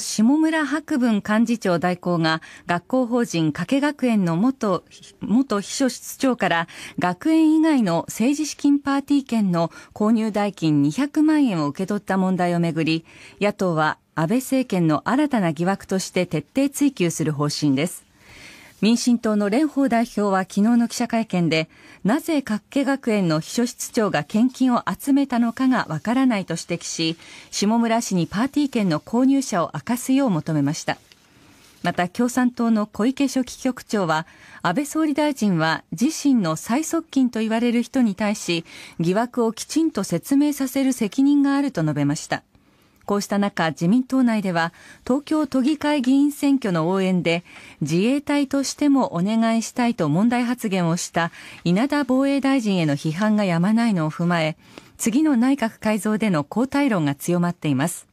下村博文幹事長代行が学校法人加計学園の元、元秘書室長から学園以外の政治資金パーティー券の購入代金200万円を受け取った問題をめぐり、野党は安倍政権の新たな疑惑として徹底追及する方針です。民進党の蓮舫代表は昨日の記者会見で、なぜ各家学園の秘書室長が献金を集めたのかがわからないと指摘し、下村氏にパーティー券の購入者を明かすよう求めました。また共産党の小池書記局長は、安倍総理大臣は自身の最側近と言われる人に対し、疑惑をきちんと説明させる責任があると述べました。こうした中、自民党内では、東京都議会議員選挙の応援で、自衛隊としてもお願いしたいと問題発言をした稲田防衛大臣への批判がやまないのを踏まえ、次の内閣改造での交代論が強まっています。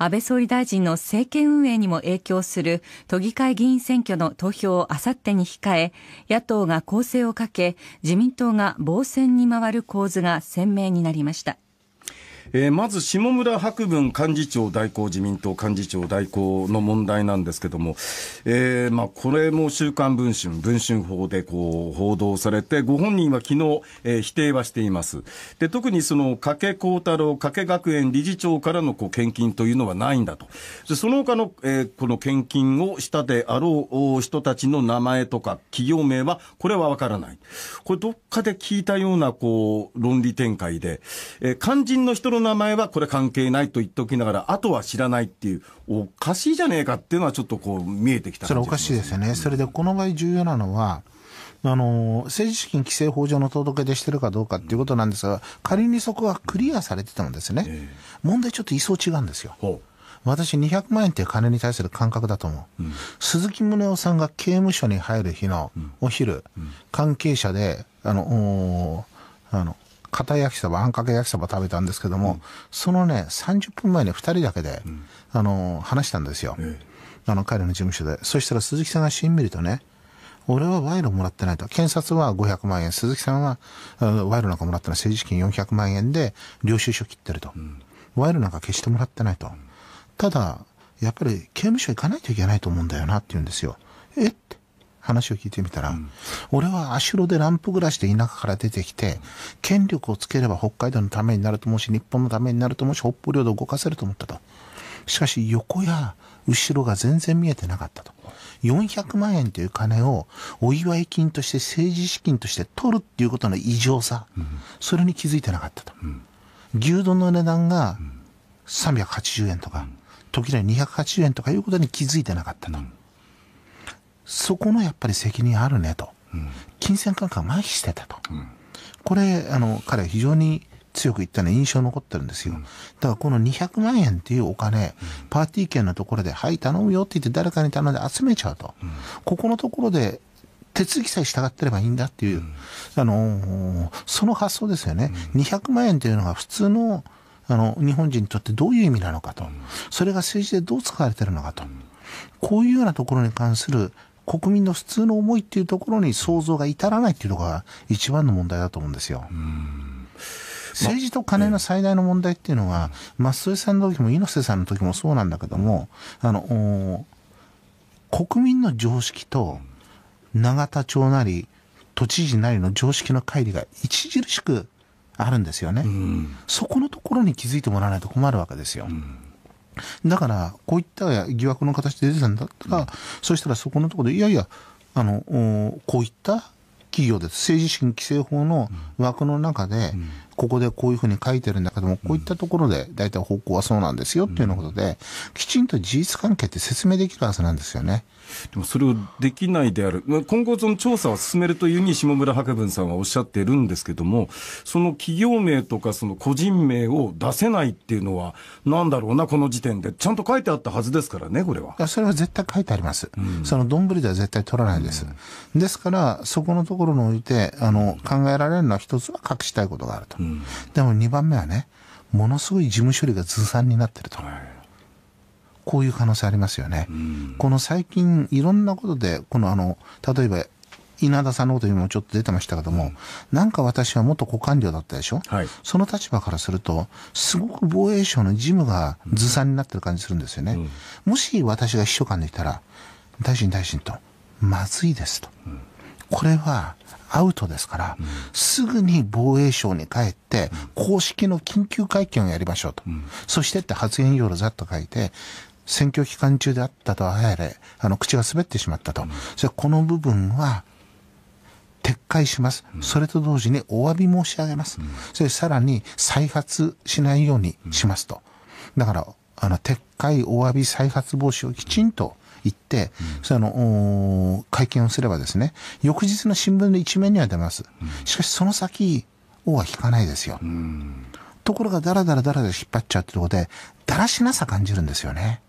安倍総理大臣の政権運営にも影響する都議会議員選挙の投票をあさってに控え、野党が攻勢をかけ、自民党が防戦に回る構図が鮮明になりました。えー、まず下村博文幹事長代行、自民党幹事長代行の問題なんですけども、えー、まあ、これも週刊文春、文春法でこう報道されて、ご本人は昨日、えー、否定はしています。で、特にその、加計幸太郎、加計学園理事長からのこう献金というのはないんだと。で、その他の、えこの献金をしたであろう人たちの名前とか企業名は、これはわからない。これどっかで聞いたような、こう、論理展開で、え肝心の人のの名前はこれ関係ないと言っておきながら、あとは知らないっていう、おかしいじゃねえかっていうのはちょっとこう見えてきた、ね、それおかしいですよね。それでこの場合重要なのは、あの、政治資金規正法上の届け出してるかどうかっていうことなんですが、仮にそこはクリアされててもですね、えー、問題ちょっと位相違うんですよ。私200万円っていう金に対する感覚だと思う。うん、鈴木宗男さんが刑務所に入る日のお昼、うんうん、関係者で、あの、あの、片焼きそば、あんかけ焼きそば食べたんですけども、うん、そのね、30分前に2人だけで、うん、あの、話したんですよ。ええ、あの、彼の事務所で。そしたら鈴木さんがしんみりとね、俺は賄賂もらってないと。検察は500万円、鈴木さんは、賄賂なんかもらったい。政治資金400万円で、領収書切ってると。賄賂なんか消してもらってないと。ただ、やっぱり刑務所行かないといけないと思うんだよなって言うんですよ。えって。話を聞いてみたら、うん、俺は足ロでランプ暮らしで田舎から出てきて、権力をつければ北海道のためになると思うし、日本のためになると思うし、北方領土を動かせると思ったと。しかし、横や後ろが全然見えてなかったと。400万円という金をお祝い金として政治資金として取るっていうことの異常さ、うん、それに気づいてなかったと。うん、牛丼の値段が380円とか、時々280円とかいうことに気づいてなかったと。うんそこのやっぱり責任あるねと、うん、金銭感覚麻痺してたと、うん、これあの彼は非常に強く言ったね印象残ってるんですよ、だからこの200万円っていうお金、パーティー券のところで「はい頼むよ」って言って誰かに頼んで集めちゃうと、ここのところで手続きさえ従ってればいいんだっていう、うん、あのその発想ですよね、うん、200万円というのが普通のあの日本人にとってどういう意味なのかと、うん、それが政治でどう使われてるのかと、こういうようなところに関する国民の普通の思いっていうところに想像が至らないっていうのが一番の問題だと思うんですよ。政治と金の最大の問題っていうのは、増井さんの時も猪瀬さんの時もそうなんだけども、あの、国民の常識と永田町なり、都知事なりの常識の乖離が著しくあるんですよね。そこのところに気づいてもらわないと困るわけですよ。うだからこういった疑惑の形で出てたんだったら、うん、そしたらそこのところでいやいやあのこういった企業です政治資金規正法の枠の中で、うんここでこういうふうに書いてるんだけども、こういったところで大体方向はそうなんですよっていうようなことで、きちんと事実関係って説明できるはずなんですよね。でもそれをできないである、今後、その調査を進めるというふうに下村博文さんはおっしゃってるんですけども、その企業名とかその個人名を出せないっていうのは、なんだろうな、この時点で、ちゃんと書いてあったはずですからね、これは。いやそれは絶対書いてあります、うん、そのどんぶりでは絶対取らないです、うん、ですから、そこのところにおいてあの、考えられるのは、一つは隠したいことがあると、うでも2番目はね、ものすごい事務処理がずさんになってると。こういう可能性ありますよね。この最近いろんなことで、このあの、例えば、稲田さんのことにもちょっと出てましたけども、なんか私は元股官僚だったでしょ、はい、その立場からすると、すごく防衛省の事務がずさんになってる感じするんですよね。うん、もし私が秘書官でいたら、大臣大臣と、まずいですと。うんこれはアウトですから、うん、すぐに防衛省に帰って、公式の緊急会見をやりましょうと。うん、そしてって発言用のざっと書いて、選挙期間中であったとあやれ、あの、口が滑ってしまったと。それこの部分は、撤回します、それと同時にお詫び申し上げます、うん、それさらに再発しないようにしますと、だからあの撤回、お詫び、再発防止をきちんと行って、うん、その会見をすればですね翌日の新聞の一面には出ます、うん、しかしその先王は引かないですよ、ところがだらだらだらで引っ張っちゃうってところでだらしなさ感じるんですよね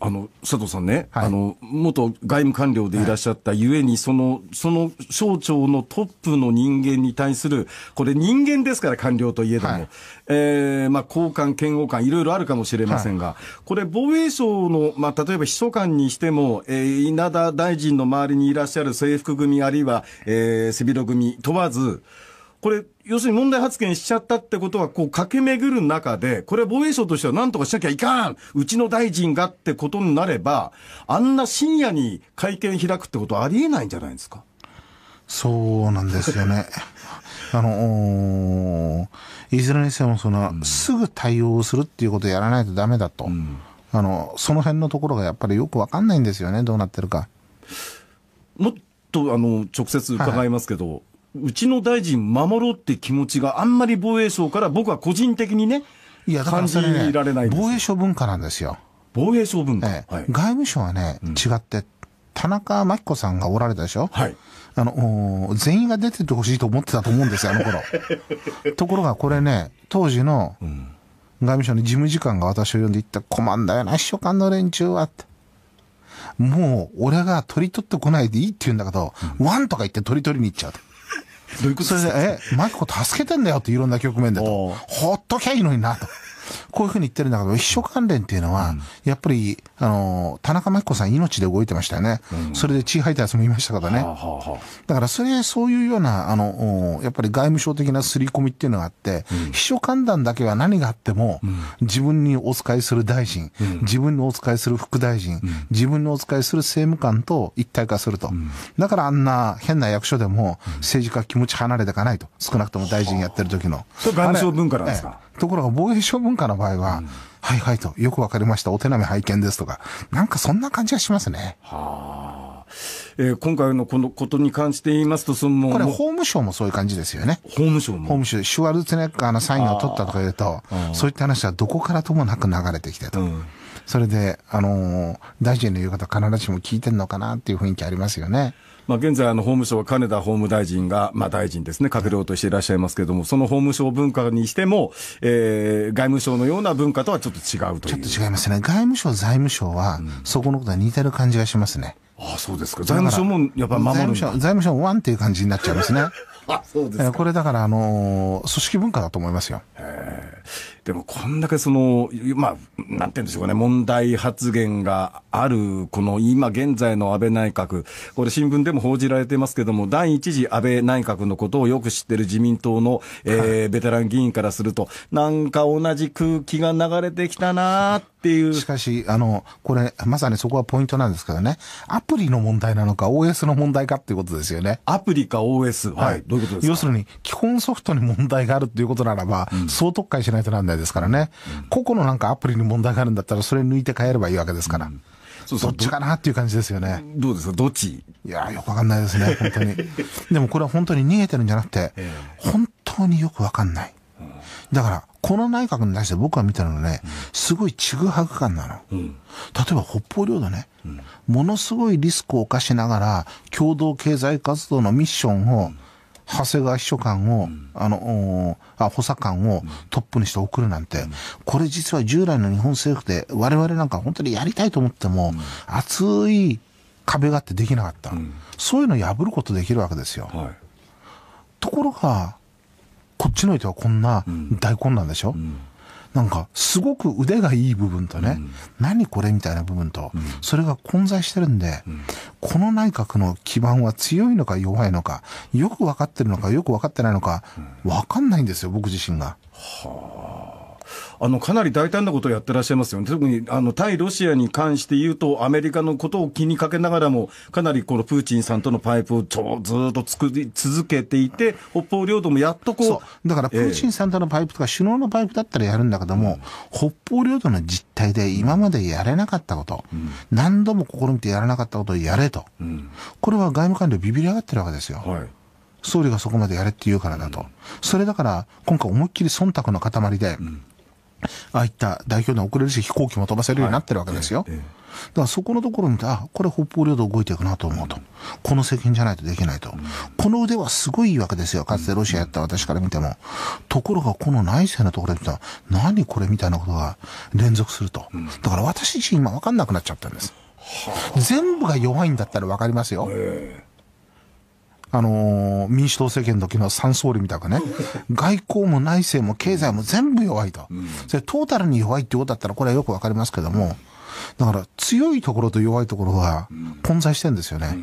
あの佐藤さんね、はい、あの元外務官僚でいらっしゃったゆえに、そのその省庁のトップの人間に対する、これ、人間ですから、官僚といえども、はい、えー、まあ、高官、嫌悪感、いろいろあるかもしれませんが、はい、これ、防衛省の、まあ、例えば秘書官にしても、えー、稲田大臣の周りにいらっしゃる制服組、あるいは、えー、背広組問わず、これ、要するに問題発言しちゃったってことは、こう駆け巡る中で、これ防衛省としては何とかしなきゃいかんうちの大臣がってことになれば、あんな深夜に会見開くってことはありえないんじゃないですかそうなんですよね。あのいずれにせよその、うん、すぐ対応するっていうことをやらないとダメだと、うん、あのその辺のところがやっぱりよく分かんないんですよねどうなってるかもっとあの直接伺いますけど、はいうちの大臣守ろうって気持ちがあんまり防衛省から僕は個人的にね、いや、だからそれ、ね、られない防衛省文化なんですよ。防衛省文化、ええはい、外務省はね、違って、田中真紀子さんがおられたでしょはい。あの、全員が出ててほしいと思ってたと思うんですよ、あの頃。ところがこれね、当時の外務省の事務次官が私を呼んでいった、困んだよな、秘書官の連中はって。もう、俺が取り取ってこないでいいって言うんだけど、うん、ワンとか言って取り取りに行っちゃうと。それで、え、マキコ助けてんだよっていろんな局面でと。ほっときゃいいのになと。こういうふうに言ってるんだけど、秘書関連っていうのは、やっぱり、あの、田中真紀子さん命で動いてましたよね。それで血吐いたやつもいましたからね。だからそれ、そういうような、あの、やっぱり外務省的な刷り込みっていうのがあって、秘書官団だけは何があっても、自分にお使いする大臣、自分にお使いする副大臣、自分にお使いする政務官と一体化すると。だからあんな変な役所でも、政治家気持ち離れていかないと。少なくとも大臣やってる時の。それ外務省文化なんですかところが防衛省文化の場合は、うん、はいはいと、よくわかりました、お手並み拝見ですとか、なんかそんな感じがしますね。はあ。えー、今回のこのことに関して言いますと、そのこれ、法務省もそういう感じですよね。法務省も法務省、シュワルツェネッカーのサインを取ったとか言うと、そういった話はどこからともなく流れてきてと。うんそれで、あのー、大臣の言う方必ずしも聞いてんのかなっていう雰囲気ありますよね。まあ、現在、法務省は金田法務大臣が、まあ、大臣ですね、閣僚としていらっしゃいますけれども、その法務省文化にしても、えー、外務省のような文化とはちょっと違うというちょっと違いますね、外務省、財務省は、うん、そこのことは似てる感じがしますね。ああ、そうですか。財務省もやっぱ守る財務省、財務省ワンっていう感じになっちゃいますね。あ、そうですか。これだから、あのー、組織文化だと思いますよ。でもこんだけその、まあ、なんていうんでしょうかね、問題発言がある、この今現在の安倍内閣、これ新聞でも報じられていますけれども、第一次安倍内閣のことをよく知ってる自民党の、えー、ベテラン議員からすると、なんか同じ空気が流れてきたなーってていう。しかし、あの、これ、まさにそこはポイントなんですけどね、アプリの問題なのか、OS の問題かっていうことですよね。アプリか OS。はい。はい、どういうことですか要するに、基本ソフトに問題があるっていうことならば、うん、総特会しないとなんないですからね、うん、個々のなんかアプリに問題があるんだったら、それ抜いて変えればいいわけですから。うんそうそうどっちかなっていう感じですよね。どうですかどっちいやよくわかんないですね、本当に。でもこれは本当に逃げてるんじゃなくて、本当によくわかんない。だから、この内閣に対して僕が見たのはね、すごいちぐはぐ感なの。うん、例えば北方領土ね、うん、ものすごいリスクを冒しながら、共同経済活動のミッションを、長谷川秘書官を、うん、あの、あ補佐官をトップにして送るなんて、うん、これ実は従来の日本政府で我々なんか本当にやりたいと思っても、うん、熱い壁があってできなかった。そういうのを破ることできるわけですよ。はい、ところが、こっちの人はこんな大根なんでしょ、うん、なんかすごく腕がいい部分とね、うん、何これみたいな部分と、うん、それが混在してるんで、この内閣の基盤は強いのか弱いのか、よく分かってるのかよく分かってないのか、分かんないんですよ、僕自身が。はああの、かなり大胆なことをやってらっしゃいますよね。特に、あの、対ロシアに関して言うと、アメリカのことを気にかけながらも、かなりこのプーチンさんとのパイプをちょずっと作り続けていて、北方領土もやっとこう。だから、プーチンさんとのパイプとか、首脳のパイプだったらやるんだけども、北方領土の実態で今までやれなかったこと、うん、何度も試みてやらなかったことをやれと。うん、これは外務官僚ビビり上がってるわけですよ。はい総理がそこまでやれって言うからだと。それだから、今回思いっきり忖度の塊で、うんああいった代表に遅れるし、飛行機も飛ばせるようになってるわけですよ。はい、だからそこのところを見て、あ、これ北方領土動いていくなと思うと。うん、この責任じゃないとできないと。うん、この腕はすごいいいわけですよ。かつてロシアやった私から見ても。ところがこの内政のところで見たら、何これみたいなことが連続すると。うん、だから私自身今わかんなくなっちゃったんです。全部が弱いんだったらわかりますよ。えーあのー、民主党政権の時の三総理みたいかね、外交も内政も経済も全部弱いと。それトータルに弱いってことだったらこれはよくわかりますけども、だから強いところと弱いところが混在してんですよね。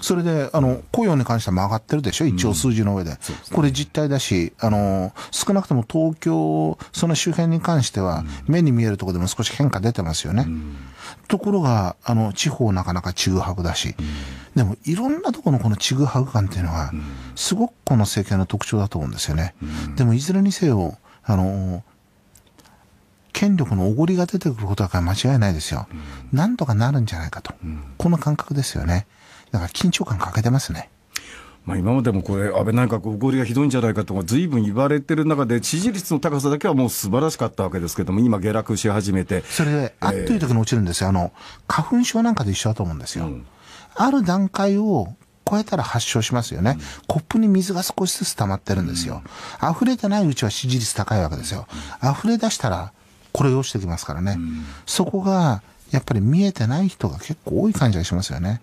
それで、あの、雇用に関しては上がってるでしょ、一応数字の上で。うんでね、これ実態だし、あの、少なくとも東京、その周辺に関しては、目に見えるところでも少し変化出てますよね。うん、ところが、あの、地方なかなか中白だし、うんでもいろんなところのこのちぐはぐ感っていうのは、すごくこの政権の特徴だと思うんですよね。でもいずれにせよ、あの、権力のおごりが出てくることは間違いないですよ。なんとかなるんじゃないかと。この感覚ですよね。だから緊張感欠けてますね。まあ、今までもこれ、安倍内閣、おごりがひどいんじゃないかとか、ずいぶん言われてる中で、支持率の高さだけはもう素晴らしかったわけですけども、今、下落し始めて。それで、あっという時に落ちるんですよ、えー、あの花粉症なんかと一緒だと思うんですよ。うんある段階を超えたら発症しますよね。コップに水が少しずつ溜まってるんですよ。溢れてないうちは支持率高いわけですよ。溢れ出したら、これ落ちてきますからね。そこが、やっぱり見えてない人が結構多い感じがしますよね。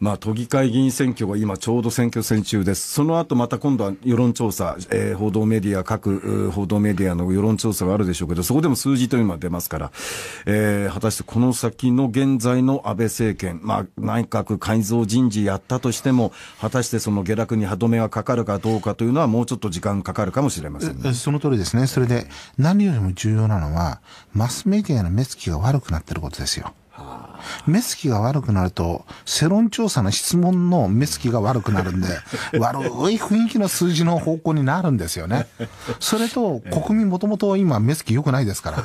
まあ、都議会議員選挙が今ちょうど選挙戦中です。その後また今度は世論調査、えー、報道メディア、各報道メディアの世論調査があるでしょうけど、そこでも数字というのは出ますから、えー、果たしてこの先の現在の安倍政権、まあ、内閣改造人事やったとしても、果たしてその下落に歯止めがかかるかどうかというのは、もうちょっと時間かかるかもしれません、ね、その通りですね。それで、何よりも重要なのは、マスメディアの目つきが悪くなってることですよ。目つきが悪くなると、世論調査の質問の目つきが悪くなるんで、悪い雰囲気の数字の方向になるんですよね。それと、国民もともと今目つき良くないですから。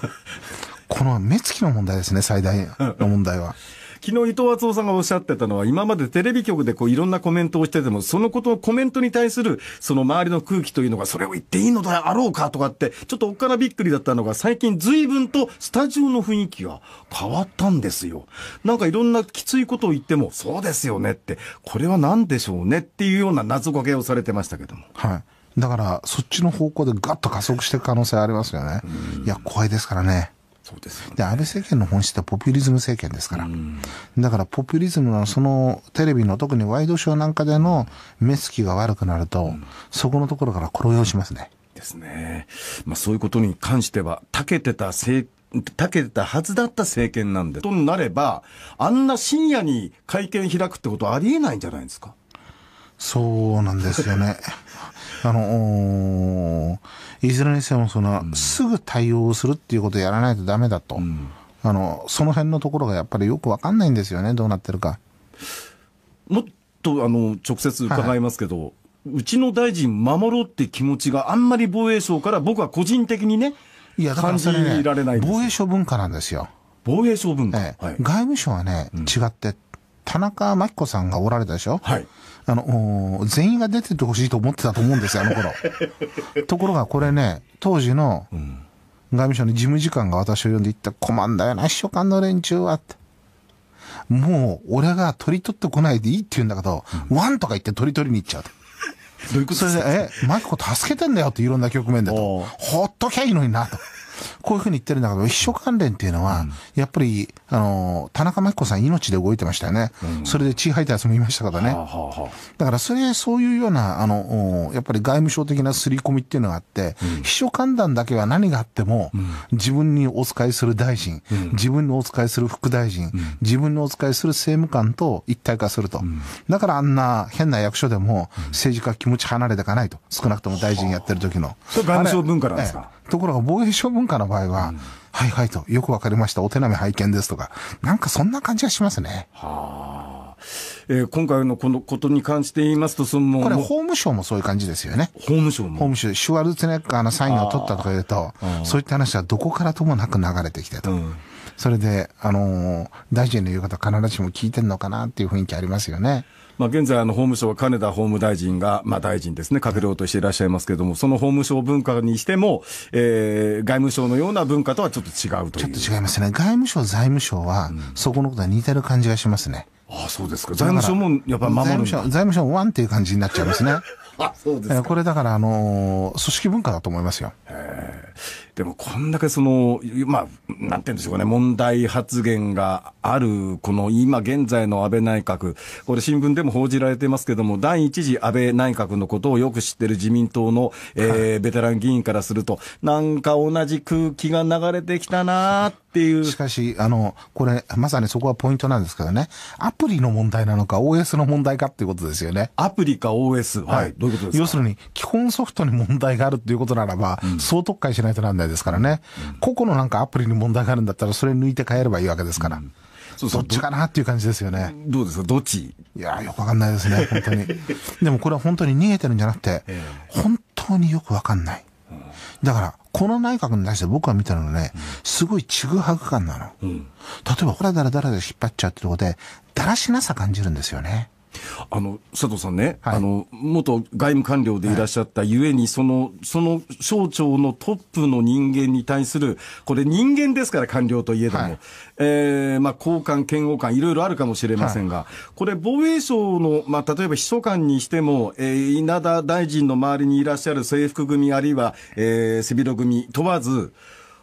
この目つきの問題ですね、最大の問題は。昨日伊藤敦夫さんがおっしゃってたのは、今までテレビ局でこういろんなコメントをしてても、そのことのコメントに対する、その周りの空気というのが、それを言っていいのであろうかとかって、ちょっとおっかなびっくりだったのが、最近随分とスタジオの雰囲気が変わったんですよ。なんかいろんなきついことを言っても、そうですよねって、これは何でしょうねっていうような謎かけをされてましたけども。はい。だから、そっちの方向でガッと加速していく可能性ありますよね。いや、怖いですからね。そうですね、で安倍政権の本質はポピュリズム政権ですから、だからポピュリズムのそのテレビの特にワイドショーなんかでの目つきが悪くなると、うん、そこのところから転用しますね。ですね。まあ、そういうことに関しては、たけてたたけてたはずだった政権なんで。となれば、あんな深夜に会見開くってことはありえないんじゃないですかそうなんですよね。あのいずれにせよその、すぐ対応するっていうことをやらないとダメだと、うん、あのその辺のところがやっぱりよく分かんないんですよねどうなってるか。もっとあの直接伺いますけど、はいうちの大臣守ろうって気持ちがあんまり防衛省から僕は個人的にねいやだからそれい防衛省文化なんですよ。防衛省文化、ええはい、外務省はね、違ってって。田中真紀子さんがおられたでしょはい。あの、全員が出ててほしいと思ってたと思うんですよ、あの頃。ところがこれね、当時の外務省の事務次官が私を呼んでいった、困んだよな、秘書官の連中はって。もう、俺が取り取ってこないでいいって言うんだけど、うん、ワンとか言って取り取りに行っちゃうと。どういうことそれで、え、マキコ助けてんだよっていろんな局面でと。ほっときゃいいのになと。こういうふうに言ってるんだけど、秘書関連っていうのは、やっぱり、あの、田中真紀子さん命で動いてましたよね。それで血吐いたやつもいましたからね。だから、それ、そういうような、あの、やっぱり外務省的な刷り込みっていうのがあって、秘書官団だけは何があっても、自分にお使いする大臣、自分にお使いする副大臣、自分にお使いする政務官と一体化すると。だからあんな変な役所でも政治家気持ち離れていかないと。少なくとも大臣やってる時の。それ外務省文化なんですかところが防衛省文化の場合は、うん、はいはいと、よくわかりました、お手並み拝見ですとか、なんかそんな感じがしますね。はあ。えー、今回のこのことに関して言いますと、そのこれ、法務省もそういう感じですよね。法務省も。法務省、シュワルツェネッカーのサインを取ったとか言うと、そういった話はどこからともなく流れてきてと。うんそれで、あのー、大臣の言う方必ずしも聞いてんのかなっていう雰囲気ありますよね。まあ、現在、あの、法務省は金田法務大臣が、まあ、大臣ですね、閣僚としていらっしゃいますけれども、その法務省文化にしても、えー、外務省のような文化とはちょっと違うという。ちょっと違いますね。外務省、財務省は、そこのことは似てる感じがしますね。ああ、そうですか。財務省も、やっぱり守る財務省、財務省ワンっていう感じになっちゃいますね。あ、そうですか。これだから、あのー、組織文化だと思いますよ。でも、こんだけその、まあ、なんていうんでしょうかね、問題発言がある、この今現在の安倍内閣、これ新聞でも報じられてますけども、第一次安倍内閣のことをよく知ってる自民党の、えー、ベテラン議員からすると、なんか同じ空気が流れてきたなっていう。しかし、あの、これ、まさにそこはポイントなんですけどね。プリの問題なのか OS の問題かっていうことですよね。アプリか OS。はい。どういうことですか要するに、基本ソフトに問題があるっていうことならば、うん、総特会しないとなんないですからね、うん、個々のなんかアプリに問題があるんだったら、それ抜いて変えればいいわけですから。うんそうそうどっちかなっていう感じですよね。どうですかどっちいやよくわかんないですね、本当に。でもこれは本当に逃げてるんじゃなくて、本当によくわかんない。だから、この内閣に対して僕が見たのね、すごいちぐはぐ感なの。うん、例えば、ほらだらだらで引っ張っちゃうってとこで、だらしなさ感じるんですよね。あの佐藤さんね、はい、あの元外務官僚でいらっしゃったゆえに、そのその省庁のトップの人間に対する、これ、人間ですから、官僚といえども、はい、えー、まあ、高官、嫌悪官、いろいろあるかもしれませんが、はい、これ、防衛省の、まあ、例えば秘書官にしても、えー、稲田大臣の周りにいらっしゃる制服組、あるいは、えー、背広組問わず、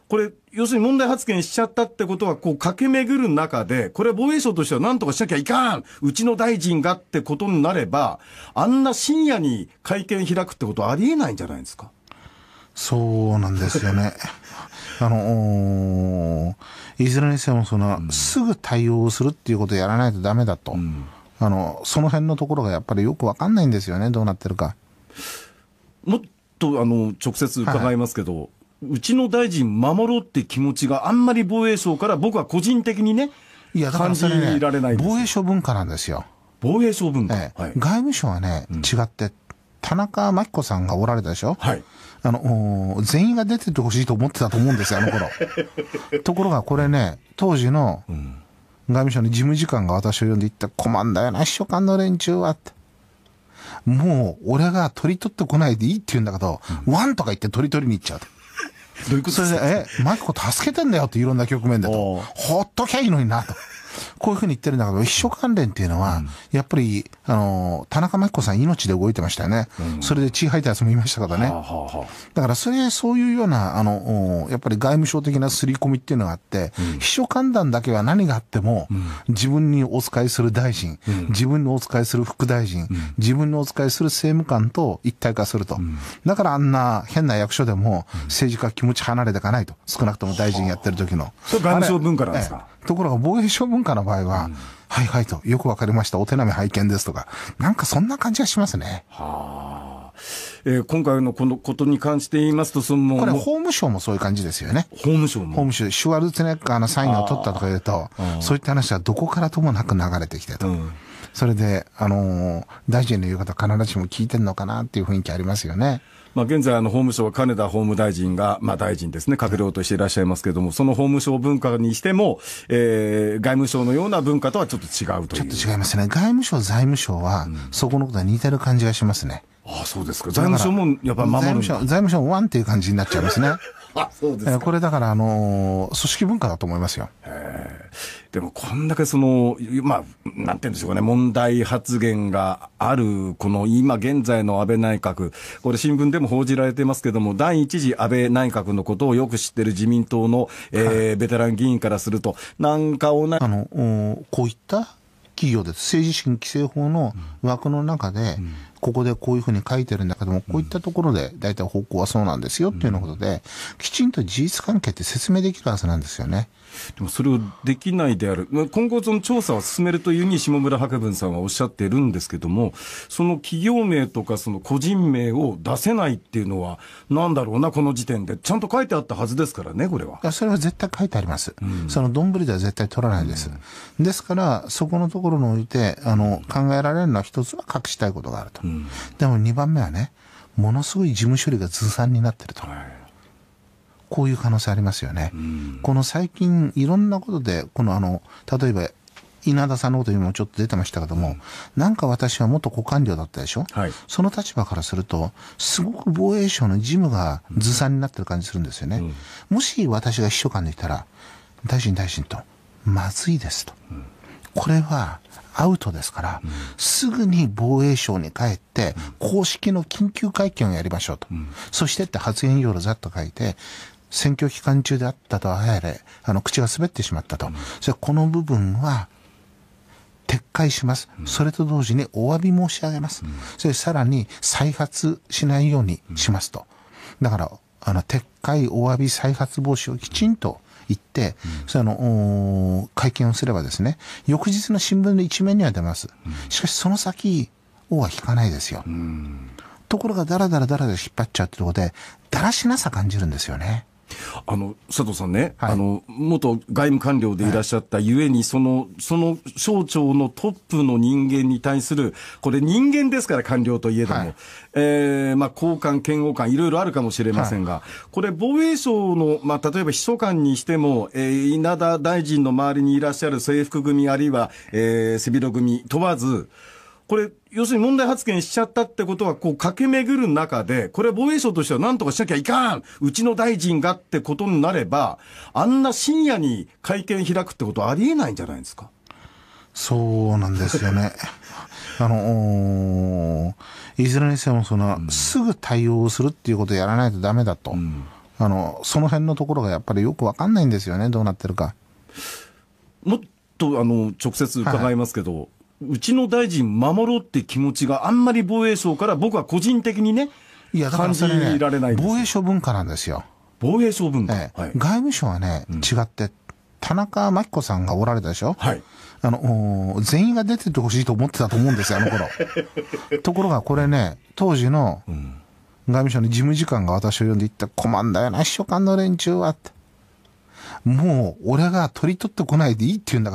これ、要するに問題発言しちゃったってことは、こう駆け巡る中で、これ防衛省としては何とかしなきゃいかんうちの大臣がってことになれば、あんな深夜に会見開くってことはありえないんじゃないですかそうなんですよね。あの、いずれにせよ、その、うん、すぐ対応するっていうことをやらないとダメだと。うん、あの、その辺のところがやっぱりよくわかんないんですよね、どうなってるか。もっと、あの、直接伺いますけど、はいうちの大臣守ろうって気持ちがあんまり防衛省から僕は個人的にね、いやだからそね、られない防衛省文化なんですよ。防衛省文化、ええはい、外務省はね、違って、田中真紀子さんがおられたでしょ、はい、あの全員が出ててほしいと思ってたと思うんですよ、あの頃 ところがこれね、当時の外務省の事務次官が私を呼んでいった、困んだよな、秘書官の連中はって。もう俺が取り取ってこないでいいって言うんだけど、うん、ワンとか言って取り取りに行っちゃうと。どういうことそれで、え、マキコ助けてんだよっていろんな局面でと。ほっときゃいいのになと。こういうふうに言ってるんだけど、秘書関連っていうのは、やっぱり、あの、田中真紀子さん命で動いてましたよね。それで血吐いたやつもいましたからね。だから、それ、そういうような、あの、やっぱり外務省的な刷り込みっていうのがあって、秘書官団だけは何があっても、自分にお使いする大臣、自分にお使いする副大臣、自分にお使いする政務官と一体化すると。だからあんな変な役所でも政治家気持ち離れていかないと。少なくとも大臣やってる時の。それ外務省文化なんですかところが防衛省文化の場合は、うん、はいはいと、よくわかりました、お手並み拝見ですとか、なんかそんな感じがしますね。はあ。えー、今回のこのことに関して言いますと、そのこれ、法務省もそういう感じですよね。法務省も。法務省、シュワルツェネッガーのサインを取ったとか言うと、そういった話はどこからともなく流れてきてと。うんそれで、あのー、大臣の言う方必ずしも聞いてんのかなっていう雰囲気ありますよね。まあ、現在、あの、法務省は金田法務大臣が、まあ、大臣ですね、閣僚としていらっしゃいますけれども、その法務省文化にしても、えー、外務省のような文化とはちょっと違うという。ちょっと違いますね。外務省、財務省は、そこのことは似てる感じがしますね。ああ、そうですか。財務省もやっぱり守る財務省、財務省ワンっていう感じになっちゃいますね。あそうですこれだからあの組織文化だと思いますよ。でもこんだけその、まあ、なんていうんでしょうかね、問題発言がある、この今現在の安倍内閣、これ新聞でも報じられてますけども、第一次安倍内閣のことをよく知ってる自民党の、えー、ベテラン議員からすると、なんかをじ。あの、こういった企業です。政治資金規正法の枠の中で、うんここでこういうふうに書いてるんだけども、こういったところで大体方向はそうなんですよっていうようなことで、きちんと事実関係って説明できるはずなんですよね。でもそれをできないである、今後、その調査を進めるというふうに下村博文さんはおっしゃっているんですけども、その企業名とかその個人名を出せないっていうのは、なんだろうな、この時点で、ちゃんと書いてあったはずですからね、これは。それは絶対書いてあります、うん、そのどんぶりでは絶対取らないです、うん、ですから、そこのところにおいてあの、考えられるのは、一つは隠したいことがあると。うんでも2番目はねものすごい事務処理がずさんになってると、はい、こういう可能性ありますよね、この最近いろんなことでこのあの例えば稲田さんのことにもちょっと出てましたけども、なんか私は元股官僚だったでしょ、はい、その立場からするとすごく防衛省の事務がずさんになってる感じするんですよね、うん、もし私が秘書官でいたら大臣大臣とまずいですと。うんこれはアウトですから、うん、すぐに防衛省に帰って、公式の緊急会見をやりましょうと。うん、そしてって発言用のざっと書いて、選挙期間中であったとあやれ、あの、口が滑ってしまったと。うん、それこの部分は、撤回します。それと同時にお詫び申し上げます。それさらに再発しないようにしますと。だから、あの、撤回、お詫び、再発防止をきちんと行って、その会見をすればですね翌日の新聞の一面には出ます、しかしその先王は引かないですよ、ところがだらだらだらだら引っ張っちゃうってところでだらしなさ感じるんですよね。あの佐藤さんね、はい、あの元外務官僚でいらっしゃったゆえに、そのその省庁のトップの人間に対する、これ、人間ですから、官僚といえども、はい、えー、まあ、高官、嫌悪官、いろいろあるかもしれませんが、はい、これ、防衛省の、まあ、例えば秘書官にしても、えー、稲田大臣の周りにいらっしゃる制服組、あるいは、えー、背広組問わず、これ、要するに問題発言しちゃったってことは、こう駆け巡る中で、これ防衛省としては何とかしなきゃいかんうちの大臣がってことになれば、あんな深夜に会見開くってことはありえないんじゃないですかそうなんですよね。あのいずれにせよ、その、うん、すぐ対応するっていうことをやらないとダメだと。うん、あの、その辺のところがやっぱりよくわかんないんですよね、どうなってるか。もっと、あの、直接伺いますけど、はいうちの大臣守ろうって気持ちがあんまり防衛省から僕は個人的にね、いやだからいられない防衛省文化なんですよ。防衛省文化、ええはい、外務省はね、違って、田中真紀子さんがおられたでしょ、はい、あの全員が出ててほしいと思ってたと思うんですよ、あの頃 ところがこれね、当時の外務省の事務次官が私を呼んでいった、困んだよな、秘書官の連中はもう、俺が取り取ってこないでいいって言うんだから。